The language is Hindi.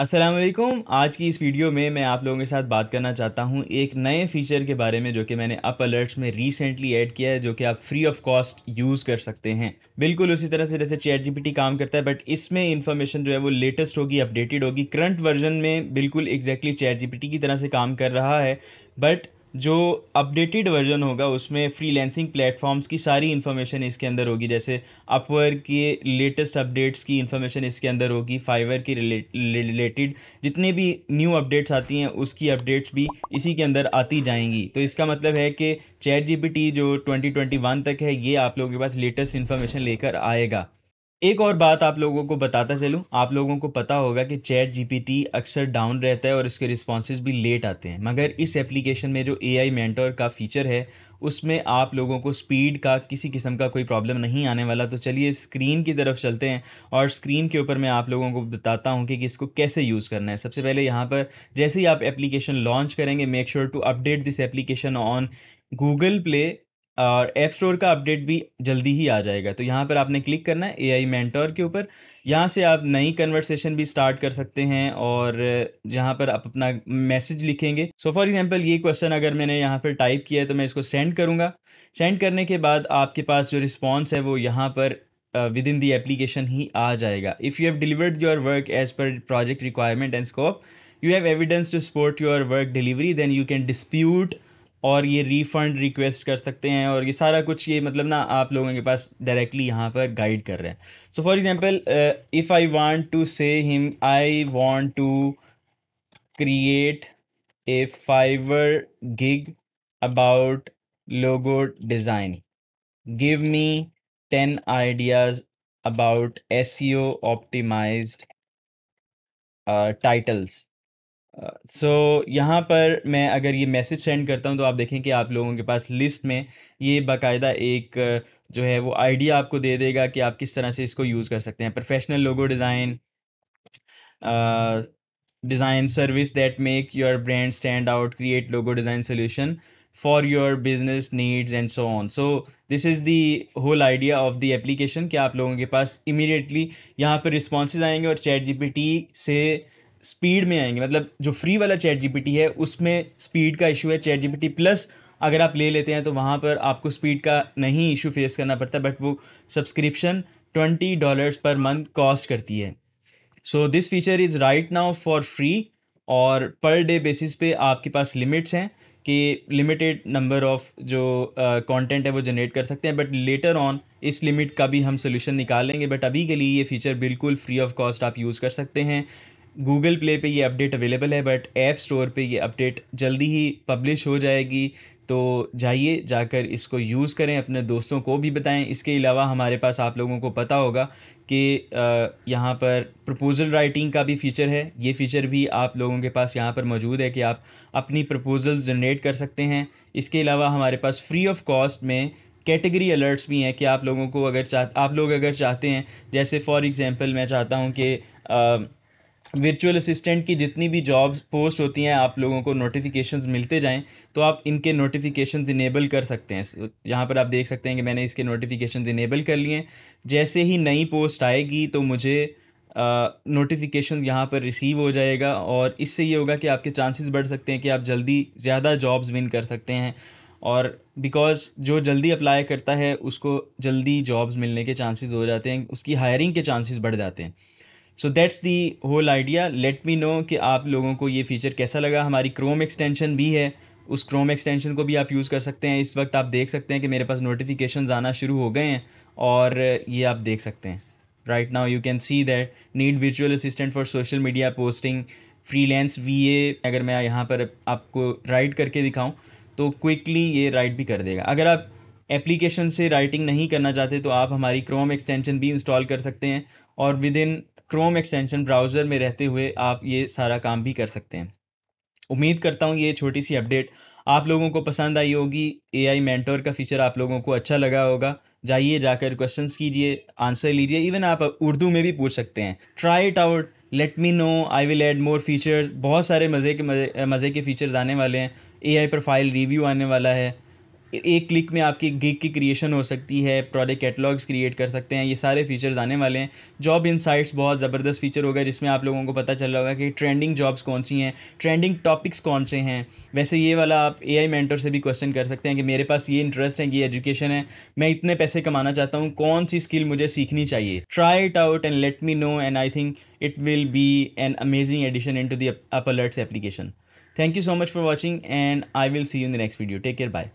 असलम आज की इस वीडियो में मैं आप लोगों के साथ बात करना चाहता हूँ एक नए फीचर के बारे में जो कि मैंने अप अलर्ट्स में रिसेंटली ऐड किया है जो कि आप फ्री ऑफ कॉस्ट यूज़ कर सकते हैं बिल्कुल उसी तरह से जैसे चैट जीपीटी काम करता है बट इसमें इन्फॉर्मेशन जो है वो लेटेस्ट होगी अपडेटेड होगी करंट वर्जन में बिल्कुल एग्जैक्टली चैट जीपीटी की तरह से काम कर रहा है बट जो अपडेटेड वर्जन होगा उसमें फ्रीलैंसिंग प्लेटफॉर्म्स की सारी इन्फॉर्मेशन इसके अंदर होगी जैसे अपवर के लेटेस्ट अपडेट्स की इन्फॉर्मेशन इसके अंदर होगी फाइवर की रिलेटेड जितने भी न्यू अपडेट्स आती हैं उसकी अपडेट्स भी इसी के अंदर आती जाएंगी तो इसका मतलब है कि चैट जी जो ट्वेंटी तक है ये आप लोगों के पास लेटेस्ट इन्फॉर्मेशन लेकर आएगा एक और बात आप लोगों को बताता चलूँ आप लोगों को पता होगा कि चैट जीपीटी अक्सर डाउन रहता है और इसके रिस्पॉन्सेज भी लेट आते हैं मगर इस एप्लीकेशन में जो ए आई का फीचर है उसमें आप लोगों को स्पीड का किसी किस्म का कोई प्रॉब्लम नहीं आने वाला तो चलिए स्क्रीन की तरफ चलते हैं और स्क्रीन के ऊपर मैं आप लोगों को बताता हूँ कि इसको कैसे यूज़ करना है सबसे पहले यहाँ पर जैसे ही आप एप्लीकेशन लॉन्च करेंगे make sure to update this application on Google Play और ऐप स्टोर का अपडेट भी जल्दी ही आ जाएगा तो यहाँ पर आपने क्लिक करना है ए आई मैंटोर के ऊपर यहाँ से आप नई कन्वर्सेशन भी स्टार्ट कर सकते हैं और यहाँ पर आप अपना मैसेज लिखेंगे सो फॉर एग्जांपल ये क्वेश्चन अगर मैंने यहाँ पर टाइप किया है तो मैं इसको सेंड करूँगा सेंड करने के बाद आपके पास जो रिस्पॉन्स है वो यहाँ पर विद इन दी एप्लीकेशन ही आ जाएगा if you have delivered your work as per project requirement and scope you have evidence to support your work delivery then you can dispute और ये रिफ़ंड रिक्वेस्ट कर सकते हैं और ये सारा कुछ ये मतलब ना आप लोगों के पास डायरेक्टली यहाँ पर गाइड कर रहे हैं so for example if I want to say him I want to create a Fiverr gig about logo design give me ten ideas about S E O optimized titles so so, यहाँ पर मैं अगर ये मैसेज सेंड करता हूँ तो आप देखें कि आप लोगों के पास लिस्ट में ये बाकायदा एक जो है वो आइडिया आपको दे देगा कि आप किस तरह से इसको यूज़ कर सकते हैं professional logo design design service that make your brand stand out create logo design solution for your business needs and so on so this is the whole idea of the application कि आप लोगों के पास इमिडिएटली यहाँ पर रिस्पॉन्स आएंगे और चैट जी से स्पीड में आएंगे मतलब जो फ्री वाला चैट जीपीटी है उसमें स्पीड का इशू है चैट जीपीटी प्लस अगर आप ले लेते हैं तो वहाँ पर आपको स्पीड का नहीं इशू फेस करना पड़ता बट वो subscription twenty dollars per month cost करती है so this feature is right now for free और पर डे बेसिस पे आपके पास लिमिट्स हैं कि लिमिटेड नंबर ऑफ जो कंटेंट uh, है वो जनरेट कर सकते हैं बट लेटर ऑन इस लिमिट का भी हम सोल्यूशन निकालेंगे बट अभी के लिए ये फीचर बिल्कुल फ्री ऑफ कॉस्ट आप यूज़ कर सकते हैं गूगल प्ले पे ये अपडेट अवेलेबल है बट ऐप स्टोर पे ये अपडेट जल्दी ही पब्लिश हो जाएगी तो जाइए जाकर इसको यूज़ करें अपने दोस्तों को भी बताएं इसके अलावा हमारे पास आप लोगों को पता होगा कि यहाँ पर प्रपोज़ल राइटिंग का भी फीचर है ये फीचर भी आप लोगों के पास यहाँ पर मौजूद है कि आप अपनी प्रपोज़ल जनरेट कर सकते हैं इसके अलावा हमारे पास फ्री ऑफ कॉस्ट में कैटेगरी अलर्ट्स भी हैं कि आप लोगों को अगर चाह आप लोग अगर चाहते हैं जैसे फॉर एग्ज़ाम्पल मैं चाहता हूँ कि वर्चुअल असिस्टेंट की जितनी भी जॉब्स पोस्ट होती हैं आप लोगों को नोटिफिकेशंस मिलते जाएं तो आप इनके नोटिफिकेशंस इनेबल कर सकते हैं यहाँ पर आप देख सकते हैं कि मैंने इसके नोटिफिकेशंस इनेबल कर लिए हैं जैसे ही नई पोस्ट आएगी तो मुझे नोटिफिकेशन यहाँ पर रिसीव हो जाएगा और इससे ये होगा कि आपके चांसेस बढ़ सकते हैं कि आप जल्दी ज़्यादा जॉब्स विन कर सकते हैं और बिकॉज जो जल्दी अप्लाई करता है उसको जल्दी जॉब्स मिलने के चांसेस हो जाते हैं उसकी हायरिंग के चांसेस बढ़ जाते हैं so that's the whole idea let me know कि आप लोगों को ये फीचर कैसा लगा हमारी क्रोम एक्सटेंशन भी है उस क्रोम एक्सटेंशन को भी आप यूज़ कर सकते हैं इस वक्त आप देख सकते हैं कि मेरे पास नोटिफिकेशन आना शुरू हो गए हैं और ये आप देख सकते हैं right now you can see that need विचुअल assistant for social media posting we VA अगर मैं यहाँ पर आपको राइट करके दिखाऊं तो क्विकली ये राइट भी कर देगा अगर आप एप्लीकेशन से राइटिंग नहीं करना चाहते तो आप हमारी क्रोम एक्सटेंशन भी इंस्टॉल कर सकते हैं और within Chrome extension browser में रहते हुए आप ये सारा काम भी कर सकते हैं उम्मीद करता हूँ ये छोटी सी अपडेट आप लोगों को पसंद आई होगी ए आई मैंटोर का फीचर आप लोगों को अच्छा लगा होगा जाइए जाकर क्वेश्चन कीजिए आंसर लीजिए इवन आप उर्दू में भी पूछ सकते हैं try it out let me know I will add more features बहुत सारे मज़े के मज़े के फ़ीचर्स आने वाले हैं ए आई प्रोफाइल रिव्यू आने वाला है एक क्लिक में आपकी गिग की क्रिएशन हो सकती है प्रोडक्ट कैटलॉग्स क्रिएट कर सकते हैं ये सारे फीचर्स आने वाले हैं जॉब इनसाइट्स बहुत ज़बरदस्त फीचर होगा जिसमें आप लोगों को पता चल रहा होगा कि ट्रेंडिंग जॉब्स कौन सी हैं ट्रेंडिंग टॉपिक्स कौन से हैं वैसे ये वाला आप ए आई मैंटर से भी क्वेश्चन कर सकते हैं कि मेरे पास ये इंटरेस्ट है ये एजुकेशन है मैं इतने पैसे कमाना चाहता हूँ कौन सी स्किल मुझे सीखनी चाहिए try it out and let me know and I think it will be an amazing addition into the Upalerts application thank you so much for watching and I will see you in the next video take care bye